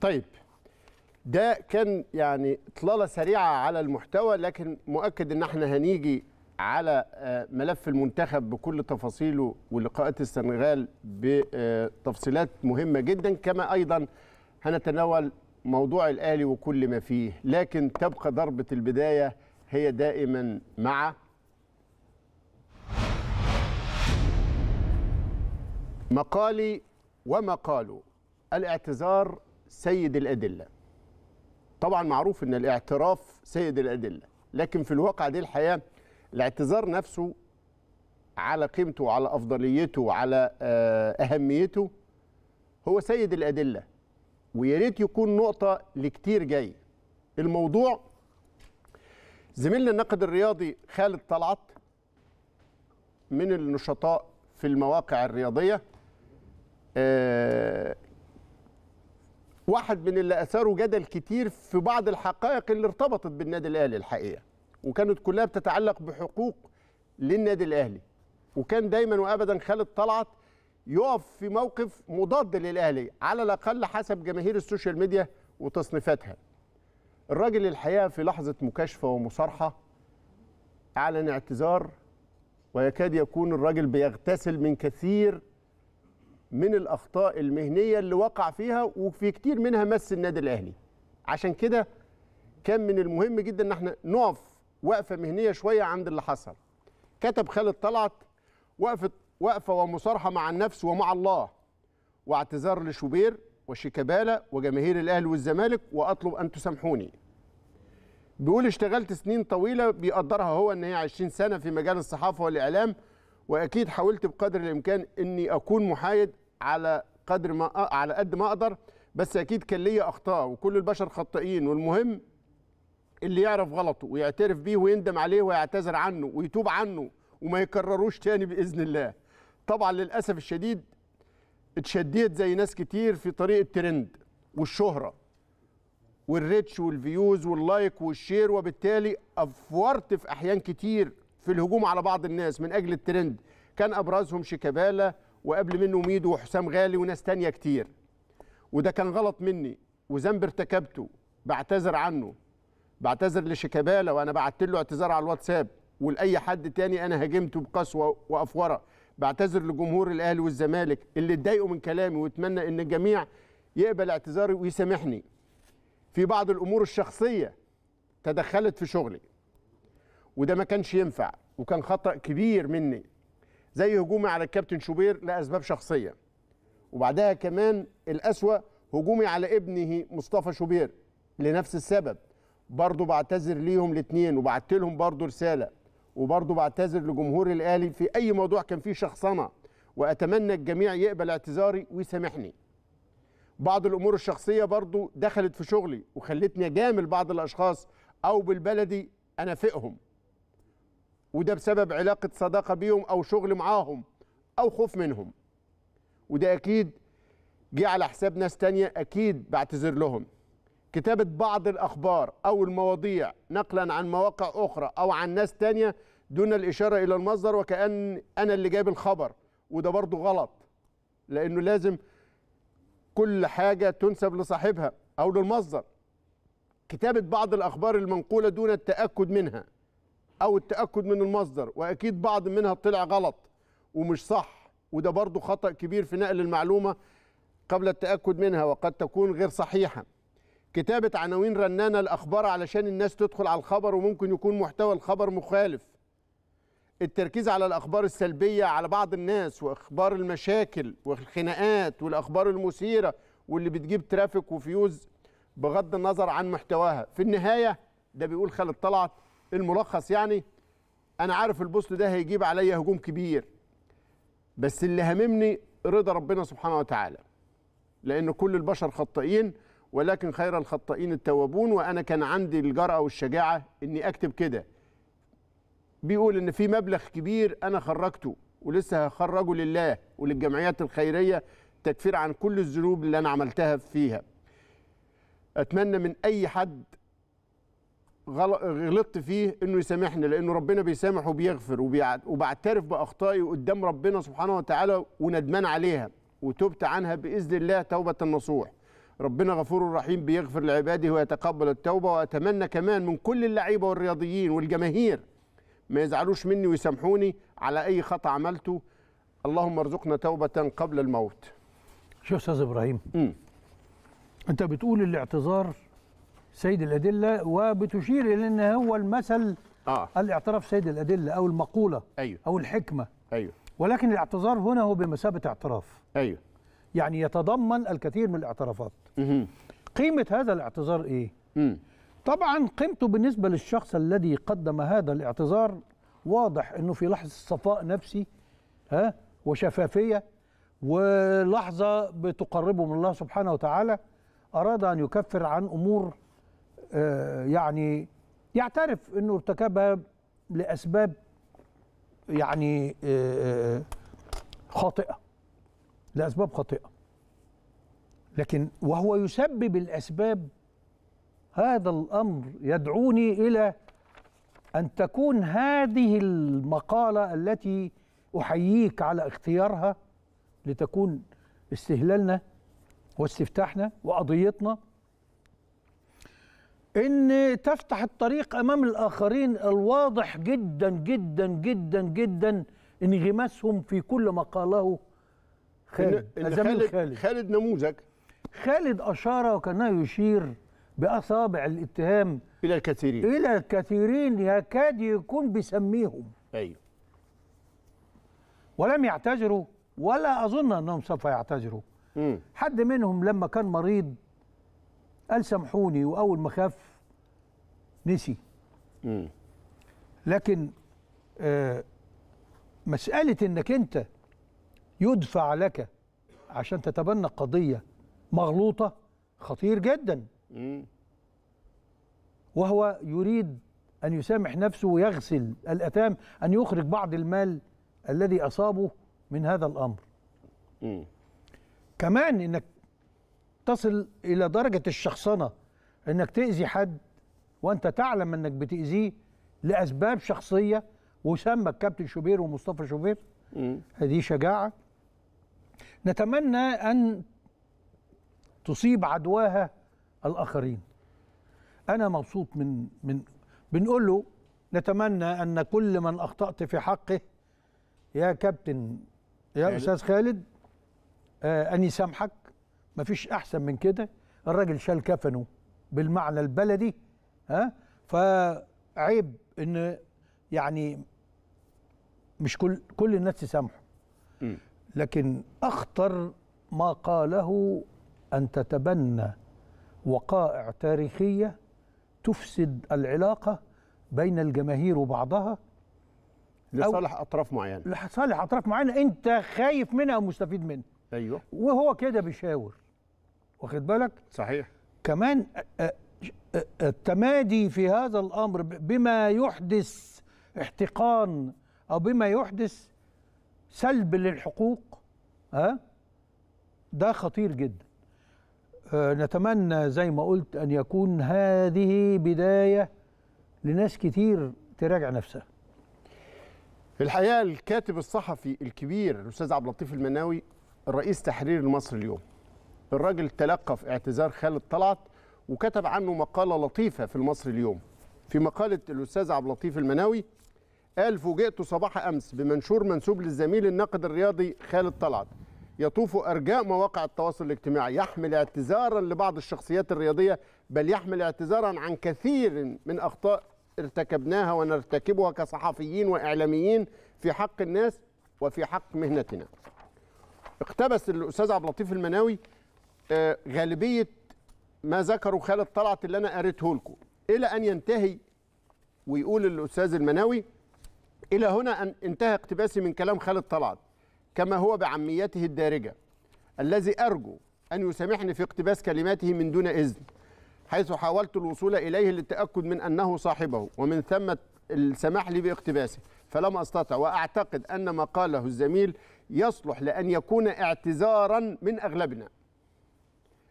طيب ده كان يعني اطلاله سريعه على المحتوى لكن مؤكد ان احنا هنيجي على آه، ملف المنتخب بكل تفاصيله ولقاءات السنغال بتفصيلات مهمه جدا كما ايضا هنتناول موضوع الاهلي وكل ما فيه لكن تبقى ضربه البدايه هي دائما مع مقالي وما قالوا الاعتذار سيد الادله طبعا معروف ان الاعتراف سيد الادله لكن في الواقع دي الحقيقه الاعتذار نفسه على قيمته وعلى افضليته وعلى آه، اهميته هو سيد الادله ويا ريت يكون نقطه لكتير جاي الموضوع زميلنا الناقد الرياضي خالد طلعت من النشطاء في المواقع الرياضيه آه، واحد من اللي اثاروا جدل كتير في بعض الحقائق اللي ارتبطت بالنادي الاهلي الحقيقه وكانت كلها بتتعلق بحقوق للنادي الاهلي وكان دايما وابدا خالد طلعت يقف في موقف مضاد للاهلي على الاقل حسب جماهير السوشيال ميديا وتصنيفاتها الراجل الحقيقه في لحظه مكاشفه ومصارحه اعلن اعتذار ويكاد يكون الراجل بيغتسل من كثير من الاخطاء المهنيه اللي وقع فيها وفي كتير منها مس النادي الاهلي عشان كده كان من المهم جدا ان احنا نقف وقفه مهنيه شويه عند اللي حصل كتب خالد طلعت وقفه وقفه ومصارحه مع النفس ومع الله واعتذار لشوبير وشيكابالا وجماهير الاهلي والزمالك واطلب ان تسامحوني بيقول اشتغلت سنين طويله بيقدرها هو ان هي 20 سنه في مجال الصحافه والاعلام واكيد حاولت بقدر الامكان اني اكون محايد على قدر ما على قد ما اقدر بس اكيد كان ليا اخطاء وكل البشر خطائين والمهم اللي يعرف غلطه ويعترف بيه ويندم عليه ويعتذر عنه ويتوب عنه وما يكرروش تاني باذن الله طبعا للاسف الشديد اتشديت زي ناس كتير في طريق الترند والشهره والريتش والفيوز واللايك والشير وبالتالي افورت في احيان كتير في الهجوم على بعض الناس من اجل الترند كان ابرزهم شيكابالا وقبل منه ميدو وحسام غالي وناس تانية كتير وده كان غلط مني وذنب ارتكبته بعتذر عنه بعتذر لشيكابالا وانا بعت له اعتذار على الواتساب ولاي حد تاني انا هاجمته بقسوه وافوره بعتذر لجمهور الاهلي والزمالك اللي اتضايقوا من كلامي واتمنى ان الجميع يقبل اعتذاري ويسامحني في بعض الامور الشخصيه تدخلت في شغلي وده ما كانش ينفع وكان خطا كبير مني زي هجومي على الكابتن شوبير لاسباب شخصيه وبعدها كمان الاسوا هجومي على ابنه مصطفى شوبير لنفس السبب برضه بعتذر ليهم الاثنين وبعت لهم برضه رساله وبرضه بعتذر لجمهور الاهلي في اي موضوع كان فيه شخصنه واتمنى الجميع يقبل اعتذاري ويسامحني بعض الامور الشخصيه برضه دخلت في شغلي وخلتني اجامل بعض الاشخاص او بالبلدي انافقهم وده بسبب علاقة صداقة بيهم أو شغل معاهم أو خوف منهم وده أكيد جه على حساب ناس تانية أكيد بعتذر لهم كتابة بعض الأخبار أو المواضيع نقلا عن مواقع أخرى أو عن ناس تانية دون الإشارة إلى المصدر وكأن أنا اللي جايب الخبر وده برضو غلط لأنه لازم كل حاجة تنسب لصاحبها أو للمصدر كتابة بعض الأخبار المنقولة دون التأكد منها او التاكد من المصدر واكيد بعض منها طلع غلط ومش صح وده برضو خطا كبير في نقل المعلومه قبل التاكد منها وقد تكون غير صحيحه كتابه عناوين رنانه الاخبار علشان الناس تدخل على الخبر وممكن يكون محتوى الخبر مخالف التركيز على الاخبار السلبيه على بعض الناس واخبار المشاكل والخناقات والاخبار المثيره واللي بتجيب ترافيك وفيوز بغض النظر عن محتواها في النهايه ده بيقول خالد طلعت الملخص يعني انا عارف البوست ده هيجيب عليا هجوم كبير بس اللي هاممني رضا ربنا سبحانه وتعالى لان كل البشر خطائين ولكن خير الخطائين التوابون وانا كان عندي الجرأه والشجاعه اني اكتب كده بيقول ان في مبلغ كبير انا خرجته ولسه هخرجه لله وللجمعيات الخيريه تكفير عن كل الذنوب اللي انا عملتها فيها اتمنى من اي حد غلطت فيه انه يسامحني لانه ربنا بيسامح وبيغفر وبعترف باخطائي قدام ربنا سبحانه وتعالى وندمان عليها وتبت عنها باذن الله توبه نصوح ربنا غفور رحيم بيغفر لعباده ويتقبل التوبه واتمنى كمان من كل اللعيبه والرياضيين والجماهير ما يزعلوش مني ويسامحوني على اي خطا عملته اللهم ارزقنا توبه قبل الموت شوف استاذ ابراهيم م. انت بتقول الاعتذار سيد الادله وبتشير الى ان هو المثل آه. الاعتراف سيد الادله او المقوله أيوه. او الحكمه ايوه ولكن الاعتذار هنا هو بمثابه اعتراف ايوه يعني يتضمن الكثير من الاعترافات مه. قيمه هذا الاعتذار ايه مه. طبعا قيمته بالنسبه للشخص الذي قدم هذا الاعتذار واضح انه في لحظه صفاء نفسي ها وشفافيه ولحظه بتقربه من الله سبحانه وتعالى اراد ان يكفر عن امور آه، يعني يعترف انه ارتكبها لاسباب يعني آه، آه، خاطئه لاسباب خاطئه لكن وهو يسبب الاسباب هذا الامر يدعوني الى ان تكون هذه المقاله التي احييك على اختيارها لتكون استهلالنا واستفتاحنا وقضيتنا ان تفتح الطريق امام الاخرين الواضح جدا جدا جدا جدا انغماسهم في كل ما قاله خالد إن خالد, خالد خالد نموذج خالد اشار وكان يشير باصابع الاتهام الى الكثيرين الى الكثيرين يكاد يكون بيسميهم ايوه ولم يعتذروا ولا اظن انهم سوف يعتذروا حد منهم لما كان مريض قال سامحوني واول ما خاف نسي مم. لكن آه مساله انك انت يدفع لك عشان تتبنى قضيه مغلوطه خطير جدا مم. وهو يريد ان يسامح نفسه ويغسل الاثام ان يخرج بعض المال الذي اصابه من هذا الامر مم. كمان انك تصل الى درجه الشخصنه انك تاذي حد وانت تعلم انك بتاذيه لاسباب شخصيه وسمى الكابتن شوبير ومصطفى شوبير هذه شجاعه نتمنى ان تصيب عدواها الاخرين انا مبسوط من من بنقول له نتمنى ان كل من اخطات في حقه يا كابتن يا استاذ خالد آه أن يسامحك مفيش احسن من كده الراجل شال كفنه بالمعنى البلدي ها فعيب ان يعني مش كل كل الناس تسامحه لكن اخطر ما قاله ان تتبنى وقائع تاريخيه تفسد العلاقه بين الجماهير وبعضها لصالح اطراف معينه لصالح اطراف معينه انت خايف منها ومستفيد منها ايوه وهو كده بيشاور واخد بالك صحيح كمان التمادي في هذا الامر بما يحدث احتقان او بما يحدث سلب للحقوق ها ده خطير جدا نتمنى زي ما قلت ان يكون هذه بدايه لناس كتير تراجع نفسها الحقيقه الكاتب الصحفي الكبير الاستاذ عبد اللطيف المناوي الرئيس تحرير مصر اليوم الراجل تلقف اعتذار خالد طلعت وكتب عنه مقالة لطيفة في المصري اليوم في مقالة الأستاذ عبد اللطيف المناوي قال فوجئت صباح أمس بمنشور منسوب للزميل الناقد الرياضي خالد طلعت يطوف أرجاء مواقع التواصل الاجتماعي يحمل اعتذارا لبعض الشخصيات الرياضية بل يحمل اعتذارا عن كثير من أخطاء ارتكبناها ونرتكبها كصحفيين وإعلاميين في حق الناس وفي حق مهنتنا اقتبس الاستاذ عبد اللطيف المناوي آه، غالبيه ما ذكره خالد طلعت اللي انا قريته لكم الى ان ينتهي ويقول الاستاذ المناوي الى هنا ان انتهى اقتباسي من كلام خالد طلعت كما هو بعميته الدارجه الذي ارجو ان يسامحني في اقتباس كلماته من دون اذن حيث حاولت الوصول اليه للتاكد من انه صاحبه ومن ثم السماح لي باقتباسه فلم استطع واعتقد ان ما قاله الزميل يصلح لأن يكون اعتذارا من أغلبنا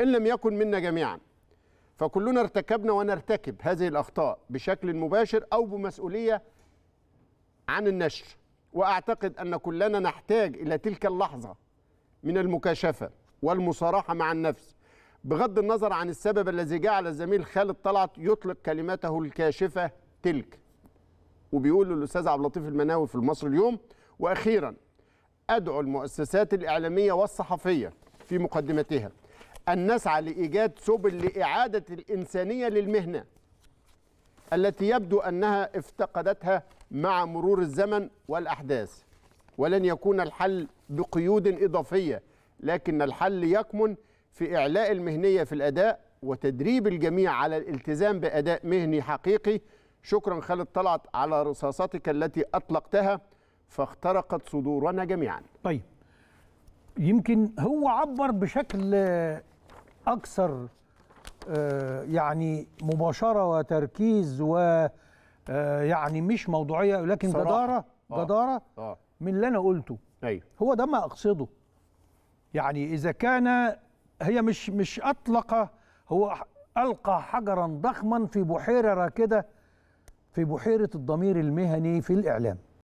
إن لم يكن منا جميعا فكلنا ارتكبنا ونرتكب هذه الأخطاء بشكل مباشر أو بمسؤولية عن النشر وأعتقد أن كلنا نحتاج إلى تلك اللحظة من المكاشفة والمصارحة مع النفس بغض النظر عن السبب الذي جعل الزميل خالد طلعت يطلق كلمته الكاشفة تلك وبيقول الأستاذ عبد اللطيف المناوي في المصري اليوم وأخيرا أدعو المؤسسات الإعلامية والصحفية في مقدمتها أن نسعى لإيجاد سبل لإعادة الإنسانية للمهنة التي يبدو أنها افتقدتها مع مرور الزمن والأحداث ولن يكون الحل بقيود إضافية لكن الحل يكمن في إعلاء المهنية في الأداء وتدريب الجميع على الالتزام بأداء مهني حقيقي شكرا خالد طلعت على رصاصتك التي أطلقتها فاخترقت صدورنا جميعا طيب يمكن هو عبر بشكل اكثر آه، يعني مباشره وتركيز و آه، يعني مش موضوعيه لكن جداره آه. جداره آه. من اللي انا قلته أيوه. هو ده ما اقصده يعني اذا كان هي مش مش اطلق هو القى حجرا ضخما في بحيره راكده في بحيره الضمير المهني في الاعلام